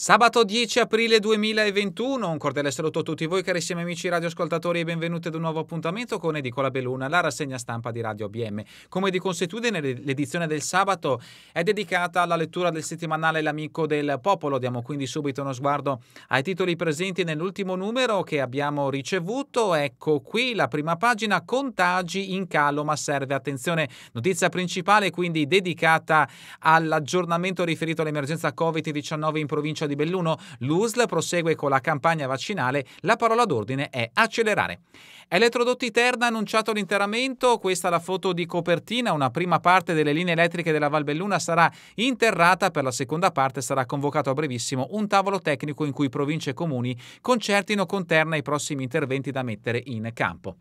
Sabato 10 aprile 2021, un cordiale saluto a tutti voi carissimi amici radioascoltatori e benvenuti ad un nuovo appuntamento con Edicola Belluna, la rassegna stampa di Radio BM. Come di consuetudine l'edizione del sabato è dedicata alla lettura del settimanale L'amico del popolo, diamo quindi subito uno sguardo ai titoli presenti nell'ultimo numero che abbiamo ricevuto, ecco qui la prima pagina, contagi in calo ma serve attenzione, notizia principale quindi dedicata all'aggiornamento riferito all'emergenza Covid-19 in provincia di Belluno, l'USL prosegue con la campagna vaccinale, la parola d'ordine è accelerare. Elettrodotti Terna ha annunciato l'interramento, questa è la foto di copertina, una prima parte delle linee elettriche della Valbelluna sarà interrata, per la seconda parte sarà convocato a brevissimo un tavolo tecnico in cui province e comuni concertino con Terna i prossimi interventi da mettere in campo.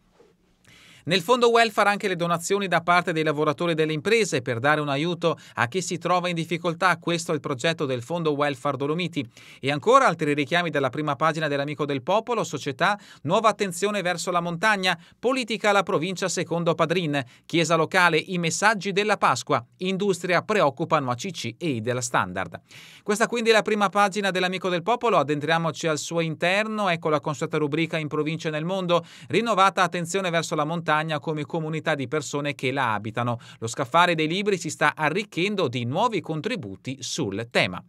Nel fondo welfare anche le donazioni da parte dei lavoratori e delle imprese per dare un aiuto a chi si trova in difficoltà. Questo è il progetto del fondo welfare Dolomiti. E ancora altri richiami dalla prima pagina dell'Amico del Popolo, società, nuova attenzione verso la montagna, politica alla provincia secondo Padrin, chiesa locale, i messaggi della Pasqua, industria preoccupano ACC e Idel Standard. Questa quindi è la prima pagina dell'Amico del Popolo, addentriamoci al suo interno, ecco la consueta rubrica in provincia e nel mondo, rinnovata attenzione verso la montagna montagna come comunità di persone che la abitano. Lo scaffale dei libri si sta arricchendo di nuovi contributi sul tema.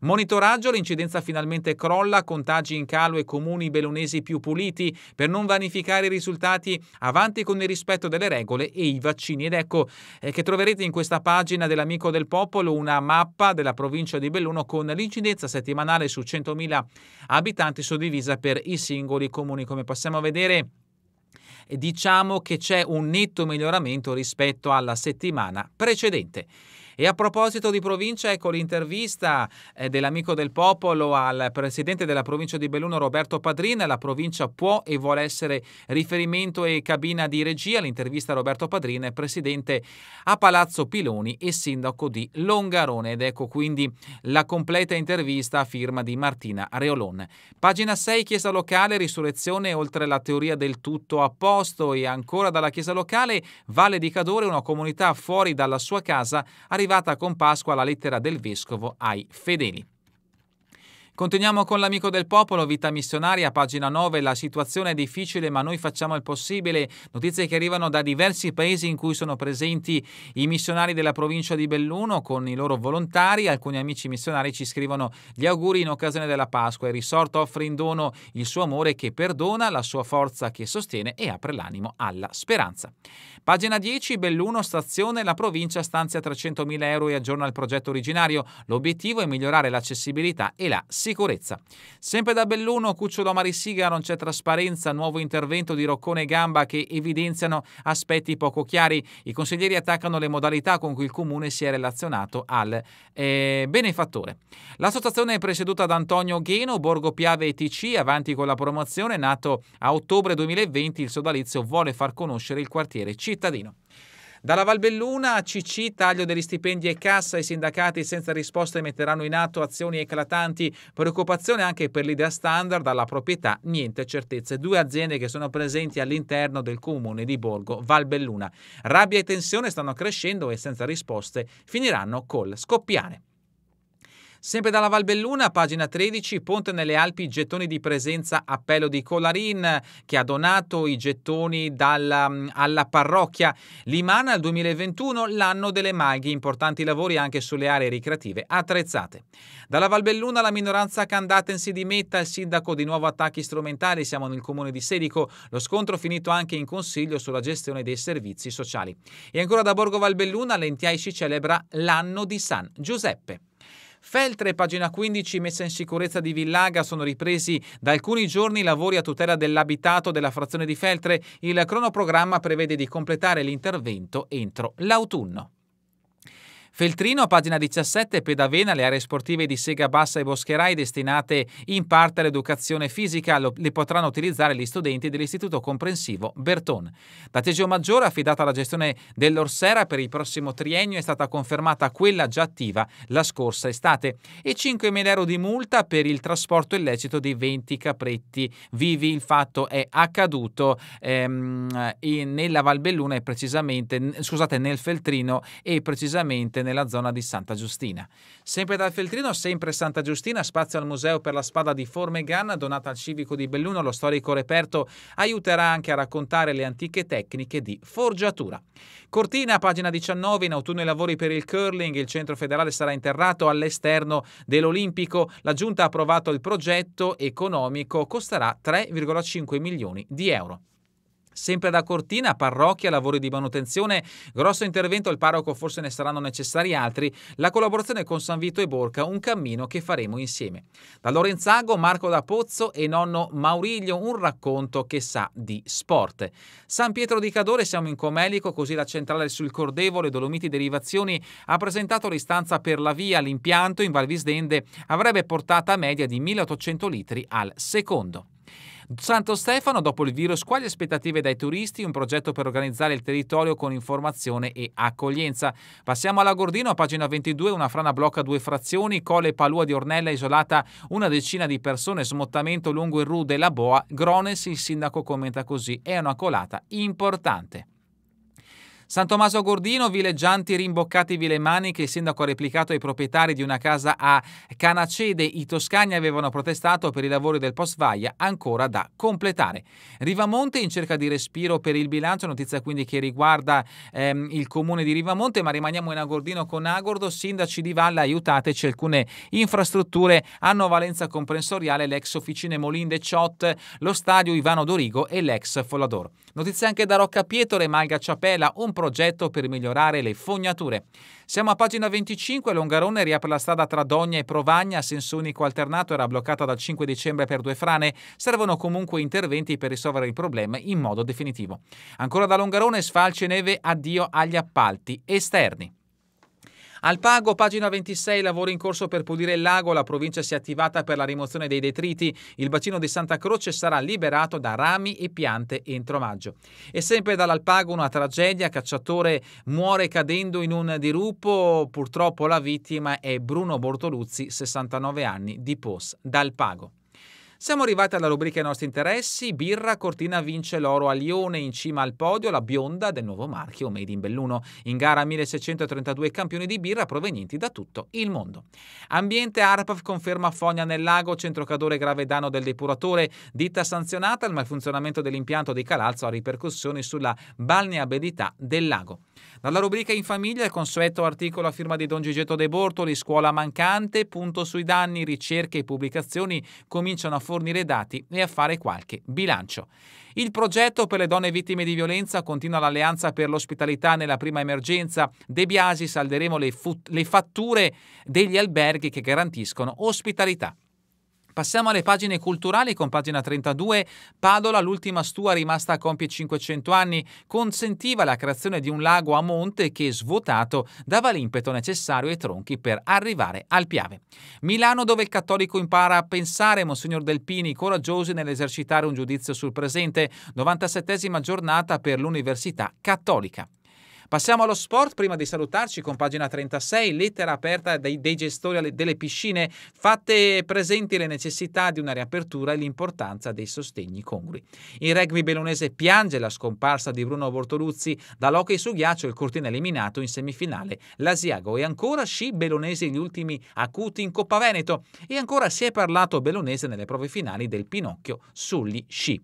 Monitoraggio, l'incidenza finalmente crolla, contagi in calo e comuni belonesi più puliti. Per non vanificare i risultati, avanti con il rispetto delle regole e i vaccini. Ed ecco eh, che troverete in questa pagina dell'Amico del Popolo una mappa della provincia di Belluno con l'incidenza settimanale su 100.000 abitanti suddivisa per i singoli comuni. Come possiamo vedere, diciamo che c'è un netto miglioramento rispetto alla settimana precedente. E a proposito di provincia, ecco l'intervista eh, dell'amico del popolo al presidente della provincia di Belluno Roberto Padrin. La provincia può e vuole essere riferimento e cabina di regia. L'intervista a Roberto Padrin, presidente a Palazzo Piloni e sindaco di Longarone. Ed ecco quindi la completa intervista a firma di Martina Reolon. Pagina 6, Chiesa Locale, risurrezione oltre la teoria del tutto a posto e ancora dalla Chiesa Locale, Valle di Cadore, una comunità fuori dalla sua casa, arriva arrivata con Pasqua la lettera del vescovo ai fedeli. Continuiamo con l'amico del popolo, Vita Missionaria, pagina 9. La situazione è difficile, ma noi facciamo il possibile. Notizie che arrivano da diversi paesi in cui sono presenti i missionari della provincia di Belluno con i loro volontari. Alcuni amici missionari ci scrivono gli auguri in occasione della Pasqua. Il risorto offre in dono il suo amore che perdona, la sua forza che sostiene e apre l'animo alla speranza. Pagina 10, Belluno, stazione. La provincia stanzia 300.000 euro e aggiorna il progetto originario. L'obiettivo è migliorare l'accessibilità e la sicurezza sicurezza. Sempre da Belluno, Cucciolo Marisiga, non c'è trasparenza, nuovo intervento di Roccone e Gamba che evidenziano aspetti poco chiari. I consiglieri attaccano le modalità con cui il comune si è relazionato al eh, benefattore. L'associazione è presieduta da Antonio Gheno, Borgo Piave e TC, avanti con la promozione, nato a ottobre 2020, il sodalizio vuole far conoscere il quartiere cittadino. Dalla Valbelluna a CC, taglio degli stipendi e cassa, i sindacati senza risposte metteranno in atto azioni eclatanti, preoccupazione anche per l'idea standard, dalla proprietà niente certezze. Due aziende che sono presenti all'interno del comune di Borgo Valbelluna. Rabbia e tensione stanno crescendo e senza risposte finiranno col scoppiare. Sempre dalla Valbelluna, pagina 13, Ponte nelle Alpi, gettoni di presenza, appello di Colarin che ha donato i gettoni dalla, mm, alla parrocchia Limana al 2021, l'anno delle maghi, importanti lavori anche sulle aree ricreative attrezzate. Dalla Valbelluna la minoranza candatensi di Metta, il sindaco di nuovo attacchi strumentali, siamo nel comune di Sedico, lo scontro finito anche in consiglio sulla gestione dei servizi sociali. E ancora da Borgo Valbelluna l'Entiai si celebra l'anno di San Giuseppe. Feltre, pagina 15, messa in sicurezza di Villaga, sono ripresi da alcuni giorni i lavori a tutela dell'abitato della frazione di Feltre. Il cronoprogramma prevede di completare l'intervento entro l'autunno. Feltrino, pagina 17, Pedavena, le aree sportive di Sega Bassa e Boscherai destinate in parte all'educazione fisica lo, le potranno utilizzare gli studenti dell'Istituto Comprensivo Berton. Da Tesio Maggiore, affidata alla gestione dell'Orsera per il prossimo triennio, è stata confermata quella già attiva la scorsa estate e 5.000 euro di multa per il trasporto illecito di 20 capretti vivi. Il fatto è accaduto ehm, in, nella Valbelluna e precisamente, scusate, nel Feltrino e precisamente nella zona di Santa Giustina. Sempre dal Feltrino, sempre Santa Giustina, spazio al Museo per la Spada di Formegan, donata al civico di Belluno, lo storico reperto aiuterà anche a raccontare le antiche tecniche di forgiatura. Cortina, pagina 19, in autunno i lavori per il curling, il centro federale sarà interrato all'esterno dell'Olimpico, la giunta ha approvato il progetto economico, costerà 3,5 milioni di euro. Sempre da Cortina, parrocchia, lavori di manutenzione, grosso intervento il parroco, forse ne saranno necessari altri, la collaborazione con San Vito e Borca, un cammino che faremo insieme. Da Lorenzago, Marco da Pozzo e nonno Mauriglio, un racconto che sa di sport. San Pietro di Cadore, siamo in Comelico, così la centrale sul Cordevole, Dolomiti Derivazioni, ha presentato l'istanza per la via, l'impianto in Val Visdende avrebbe portata media di 1800 litri al secondo. Santo Stefano, dopo il virus, quali aspettative dai turisti? Un progetto per organizzare il territorio con informazione e accoglienza. Passiamo alla Gordino, a pagina 22, una frana blocca due frazioni, Cole e Palua di Ornella isolata una decina di persone, smottamento lungo il Rue della Boa. Grones, il sindaco commenta così, è una colata importante. San Tommaso Gordino, villeggianti rimboccatevi le mani che il sindaco ha replicato ai proprietari di una casa a Canacede. I toscani avevano protestato per i lavori del post vaia ancora da completare. Rivamonte in cerca di respiro per il bilancio, notizia quindi che riguarda ehm, il comune di Rivamonte, ma rimaniamo in Agordino con Agordo, sindaci di Valle, aiutateci, alcune infrastrutture hanno valenza comprensoriale, l'ex officine Molin de Ciot, lo stadio Ivano Dorigo e l'ex Follador. Notizie anche da Rocca Pietro e Malga Ciapella, un progetto per migliorare le fognature. Siamo a pagina 25, Longarone riapre la strada tra Dogna e Provagna, senso unico alternato era bloccata dal 5 dicembre per due frane, servono comunque interventi per risolvere il problema in modo definitivo. Ancora da Longarone sfalce neve, addio agli appalti esterni. Al Pago, pagina 26, lavori in corso per pulire il lago, la provincia si è attivata per la rimozione dei detriti, il bacino di Santa Croce sarà liberato da rami e piante entro maggio. E sempre dall'Alpago una tragedia, cacciatore muore cadendo in un dirupo, purtroppo la vittima è Bruno Bortoluzzi, 69 anni, di POS, dal Pago. Siamo arrivati alla rubrica I nostri interessi. Birra Cortina vince l'oro a Lione in cima al podio la bionda del nuovo marchio Made in Belluno. In gara 1632 campioni di birra provenienti da tutto il mondo. Ambiente ARPAF conferma fogna nel lago, centrocadore grave danno del depuratore, ditta sanzionata, il malfunzionamento dell'impianto di Calalzo ha ripercussioni sulla balneabilità del lago. Dalla rubrica In famiglia il consueto articolo a firma di Don Gigetto De Bortoli, Scuola mancante, punto sui danni, ricerche e pubblicazioni cominciano a fornire dati e a fare qualche bilancio. Il progetto per le donne vittime di violenza continua l'alleanza per l'ospitalità nella prima emergenza. De Biasi salderemo le, le fatture degli alberghi che garantiscono ospitalità. Passiamo alle pagine culturali con pagina 32. Padola, l'ultima stua rimasta a compie 500 anni, consentiva la creazione di un lago a monte che, svuotato, dava l'impeto necessario ai tronchi per arrivare al Piave. Milano, dove il cattolico impara a pensare, Monsignor Delpini, coraggiosi nell'esercitare un giudizio sul presente, 97 giornata per l'Università Cattolica. Passiamo allo sport prima di salutarci con pagina 36, lettera aperta dei, dei gestori delle piscine, fatte presenti le necessità di una riapertura e l'importanza dei sostegni congrui. Il rugby bellunese piange la scomparsa di Bruno Bortoluzzi dall'hockey su ghiaccio il Cortina eliminato in semifinale l'Asiago e ancora sci bellunese gli ultimi acuti in Coppa Veneto e ancora si è parlato bellunese nelle prove finali del Pinocchio sugli sci.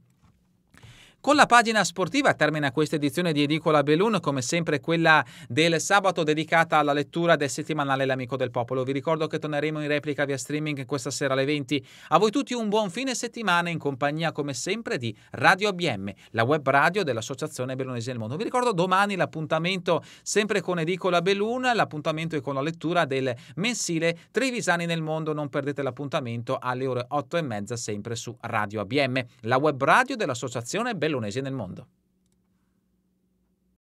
Con la pagina sportiva termina questa edizione di Edicola Belun, come sempre quella del sabato dedicata alla lettura del settimanale L'Amico del Popolo. Vi ricordo che torneremo in replica via streaming questa sera alle 20. A voi tutti un buon fine settimana in compagnia come sempre di Radio ABM, la web radio dell'Associazione Bellunese del Mondo. Vi ricordo domani l'appuntamento sempre con Edicola Belun, l'appuntamento è con la lettura del mensile Trevisani nel Mondo. Non perdete l'appuntamento alle ore 8 e mezza sempre su Radio ABM, la web radio dell'Associazione Bellunese lunes en el mundo.